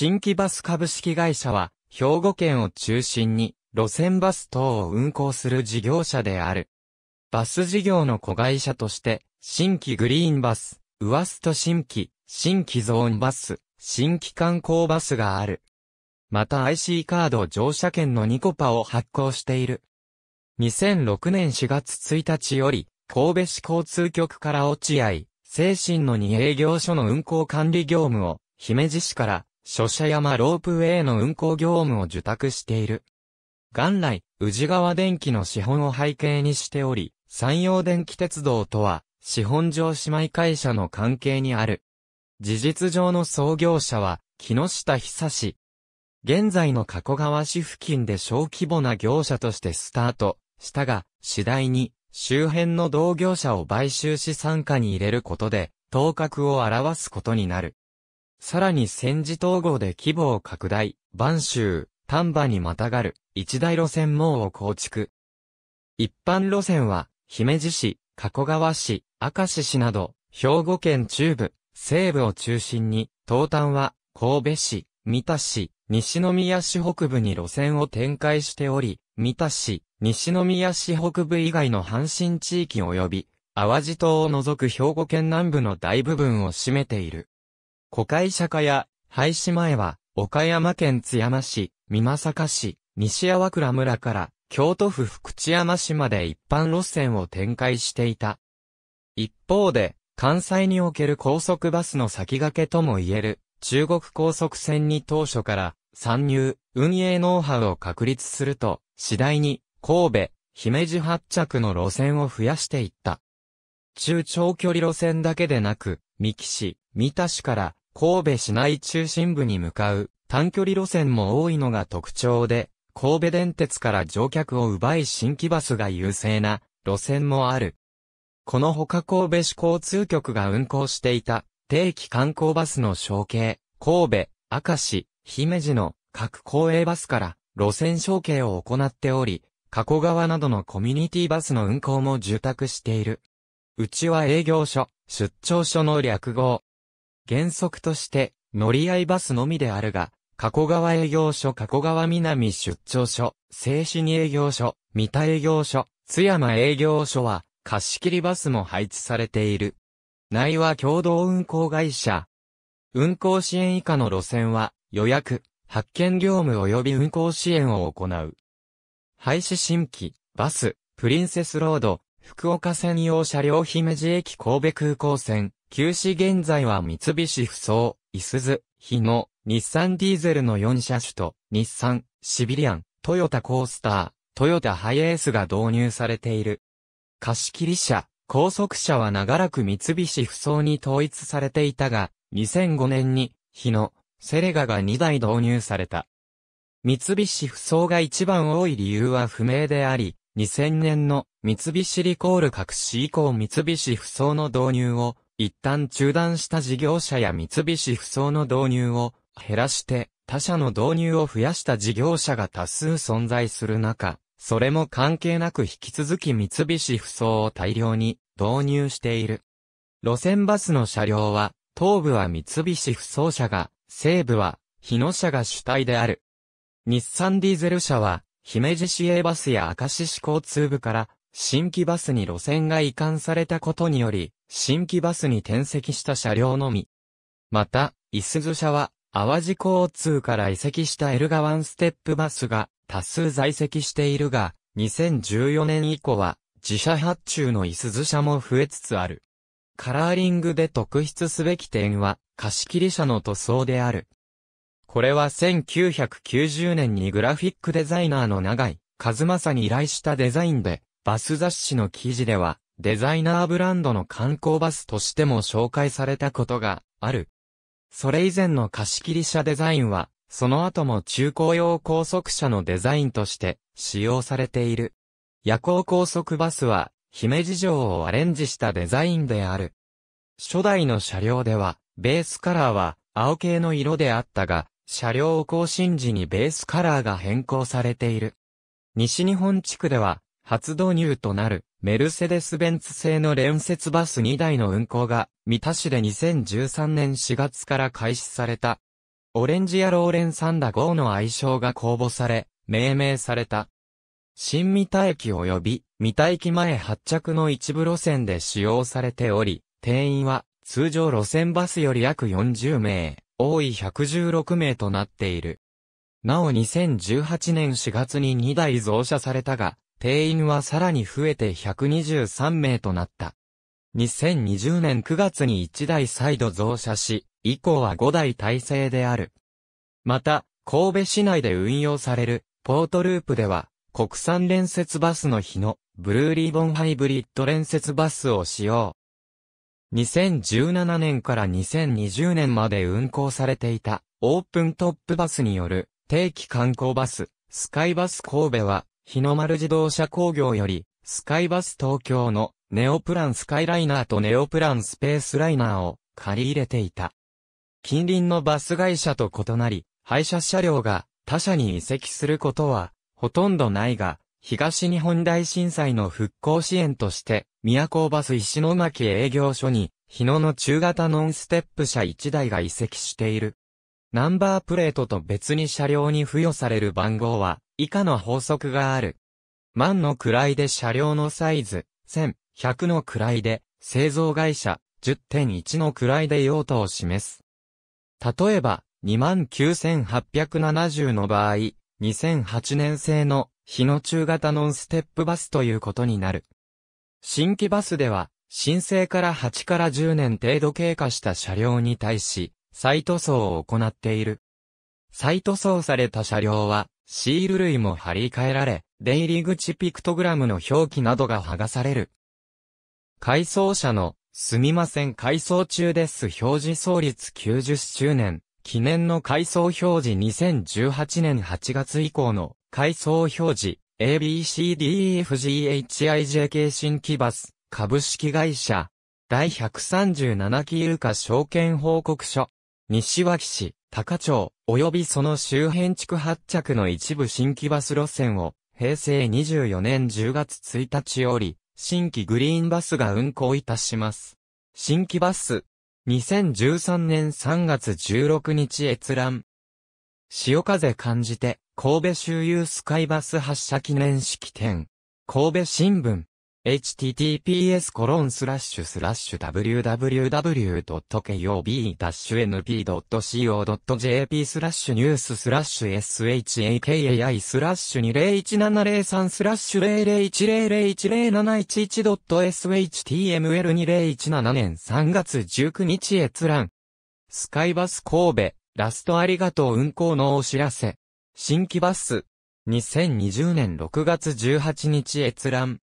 新規バス株式会社は、兵庫県を中心に、路線バス等を運行する事業者である。バス事業の子会社として、新規グリーンバス、ウワスト新規、新規ゾーンバス、新規観光バスがある。また IC カード乗車券のニコパを発行している。2006年4月1日より、神戸市交通局から落合、精神の2営業所の運行管理業務を、姫路市から諸社山ロープウェイの運行業務を受託している。元来、宇治川電機の資本を背景にしており、山陽電機鉄道とは、資本上姉妹会社の関係にある。事実上の創業者は、木下久志。現在の加古川市付近で小規模な業者としてスタートしたが、次第に周辺の同業者を買収し参加に入れることで、頭角を表すことになる。さらに戦時統合で規模を拡大、万州、丹波にまたがる、一大路線網を構築。一般路線は、姫路市、加古川市、明石市など、兵庫県中部、西部を中心に、東端は、神戸市、三田市、西宮市北部に路線を展開しており、三田市、西宮市北部以外の阪神地域及び、淡路島を除く兵庫県南部の大部分を占めている。古海社迦や、廃止前は、岡山県津山市、三作市、西粟倉村から、京都府福知山市まで一般路線を展開していた。一方で、関西における高速バスの先駆けとも言える、中国高速線に当初から、参入、運営ノウハウを確立すると、次第に、神戸、姫路発着の路線を増やしていった。中長距離路線だけでなく、三木市、三田市から、神戸市内中心部に向かう短距離路線も多いのが特徴で、神戸電鉄から乗客を奪い新規バスが優勢な路線もある。このほか神戸市交通局が運行していた定期観光バスの承継、神戸、明石、姫路の各公営バスから路線承継を行っており、加古川などのコミュニティバスの運行も受託している。うちは営業所、出張所の略号、原則として、乗り合いバスのみであるが、加古川営業所、加古川南出張所、静止に営業所、三田営業所、津山営業所は、貸し切りバスも配置されている。内は共同運行会社。運行支援以下の路線は、予約、発見業務及び運行支援を行う。廃止新規、バス、プリンセスロード、福岡専用車両姫路駅神戸空港線、旧市現在は三菱不走、イスズ、日野、日産ディーゼルの4車種と、日産、シビリアン、トヨタコースター、トヨタハイエースが導入されている。貸切車、高速車は長らく三菱不走に統一されていたが、2005年に、日野、セレガが2台導入された。三菱不走が一番多い理由は不明であり、2000年の三菱リコール各市以降三菱不走の導入を一旦中断した事業者や三菱不走の導入を減らして他社の導入を増やした事業者が多数存在する中、それも関係なく引き続き三菱不走を大量に導入している。路線バスの車両は、東部は三菱不走車が、西部は日野車が主体である。日産ディーゼル車は、姫路市営バスや明石市交通部から、新規バスに路線が移管されたことにより、新規バスに転籍した車両のみ。また、イスズ社は、淡路交通から移籍したエルガワンステップバスが多数在籍しているが、2014年以降は自社発注のイスズ社も増えつつある。カラーリングで特筆すべき点は貸切車の塗装である。これは1990年にグラフィックデザイナーの長井和正に依頼したデザインで、バス雑誌の記事では、デザイナーブランドの観光バスとしても紹介されたことがある。それ以前の貸切車デザインは、その後も中高用高速車のデザインとして使用されている。夜行高速バスは、姫路城をアレンジしたデザインである。初代の車両では、ベースカラーは青系の色であったが、車両を更新時にベースカラーが変更されている。西日本地区では、初導入となるメルセデス・ベンツ製の連接バス2台の運行が、三田市で2013年4月から開始された。オレンジやローレン・サンダ号の愛称が公募され、命名された。新三田駅及び、三田駅前発着の一部路線で使用されており、定員は、通常路線バスより約40名、多い116名となっている。なお2018年4月に2台増車されたが、定員はさらに増えて123名となった。2020年9月に1台再度増車し、以降は5台体制である。また、神戸市内で運用される、ポートループでは、国産連接バスの日の、ブルーリボンハイブリッド連接バスを使用。2017年から2020年まで運行されていた、オープントップバスによる、定期観光バス、スカイバス神戸は、日の丸自動車工業より、スカイバス東京のネオプランスカイライナーとネオプランスペースライナーを借り入れていた。近隣のバス会社と異なり、廃車車両が他社に移籍することはほとんどないが、東日本大震災の復興支援として、都バス石巻営業所に、日野の中型ノンステップ車1台が移籍している。ナンバープレートと別に車両に付与される番号は、以下の法則がある。万の位で車両のサイズ、1000、100の位で、製造会社、10.1の位で用途を示す。例えば、29,870の場合、2008年製の日の中型ノンステップバスということになる。新規バスでは、申請から8から10年程度経過した車両に対し、再塗装を行っている。再塗装された車両は、シール類も貼り替えられ、出入り口ピクトグラムの表記などが剥がされる。改装車の、すみません改装中です表示創立90周年、記念の改装表示2018年8月以降の改装表示 ABCDEFGHIJK 新規バス株式会社第137期有価証券報告書西脇市、高町、及びその周辺地区発着の一部新規バス路線を、平成24年10月1日より、新規グリーンバスが運行いたします。新規バス、2013年3月16日閲覧。潮風感じて、神戸周遊スカイバス発車記念式典。神戸新聞。https://www.kob-np.co.jp スラッシュニューススラッシュ shakai スラッシュ201703スラッシュ 001000711.shtml2017 年3月19日閲覧。スカイバス神戸、ラストありがとう運行のお知らせ。新規バス。2020年6月18日閲覧。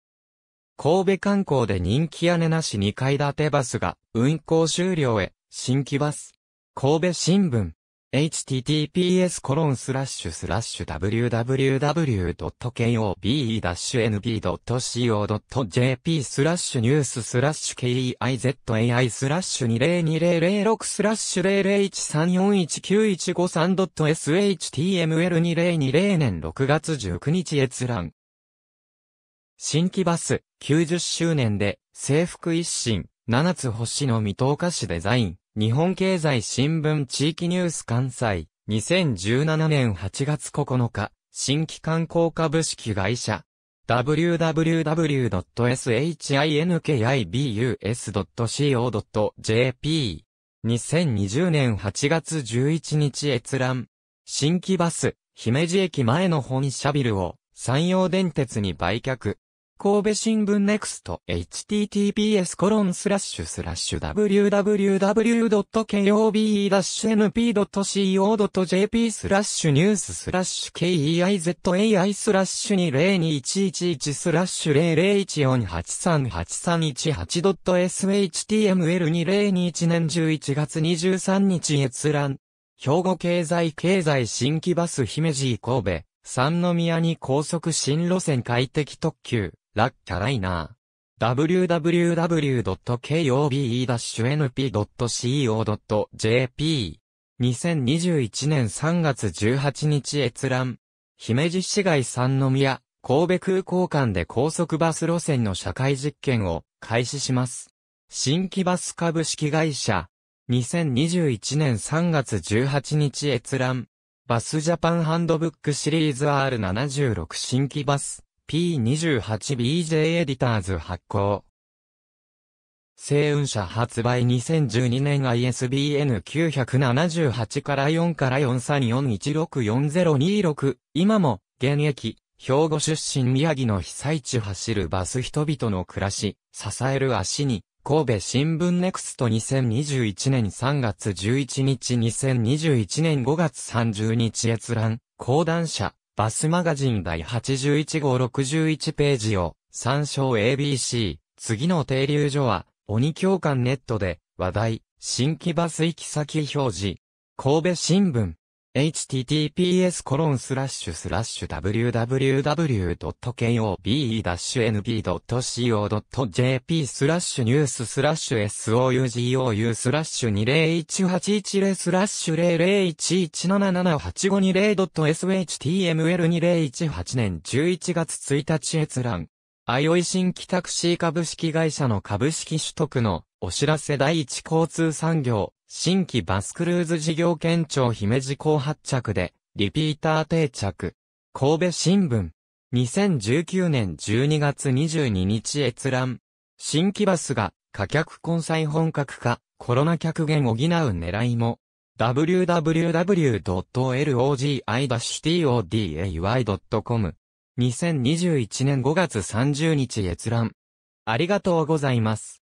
神戸観光で人気屋根なし2階建てバスが運行終了へ、新規バス。神戸新聞。https www.kobe-nb.co.jp スラッシュニューススラッシュ keizai スラッシュ202006スラッシュ001341915 3 s h t m l 2 0 2 0年6月19日閲覧新規バス、90周年で、制服一新、七つ星の未投下市デザイン、日本経済新聞地域ニュース関西、2017年8月9日、新規観光株式会社、www.shinkibus.co.jp、2020年8月11日閲覧、新規バス、姫路駅前の本社ビルを、山陽電鉄に売却。神戸新聞ネクスト https コロンスラッシュスラッシュ www.kobe-np.co.jp スラッシュニューススラッシュ keizai スラッシュ2 0 2 1 1 1スラッシュ001483831 8.html2021 年11月23日閲覧兵庫経済経済新規バス姫路神戸三宮に高速新路線快適特急。ラッキャライナー。www.kobe-np.co.jp。2021年3月18日閲覧。姫路市街三宮、神戸空港間で高速バス路線の社会実験を開始します。新規バス株式会社。2021年3月18日閲覧。バスジャパンハンドブックシリーズ R76 新規バス。P28BJ エディターズ発行。星雲社発売2012年 ISBN 978から4から4341644026今も現役兵庫出身宮城の被災地走るバス人々の暮らし支える足に神戸新聞ネクスト2021年3月11日2021年5月30日閲覧講談社バスマガジン第81号61ページを参照 ABC。次の停留所は、鬼教官ネットで話題、新規バス行き先表示。神戸新聞。https://www.kobe-nb.co.jp スラッシュニューススラッシュ sougou スラッシュ20181スラッシュ 001177850.html2018 2年11月1日閲覧。あいい新帰シ C 株式会社の株式取得のお知らせ第一交通産業。新規バスクルーズ事業県庁姫路港発着で、リピーター定着。神戸新聞。2019年12月22日閲覧。新規バスが、価客混載本格化、コロナ客減補う狙いも。www.logi-today.com 2021年5月30日閲覧。ありがとうございます。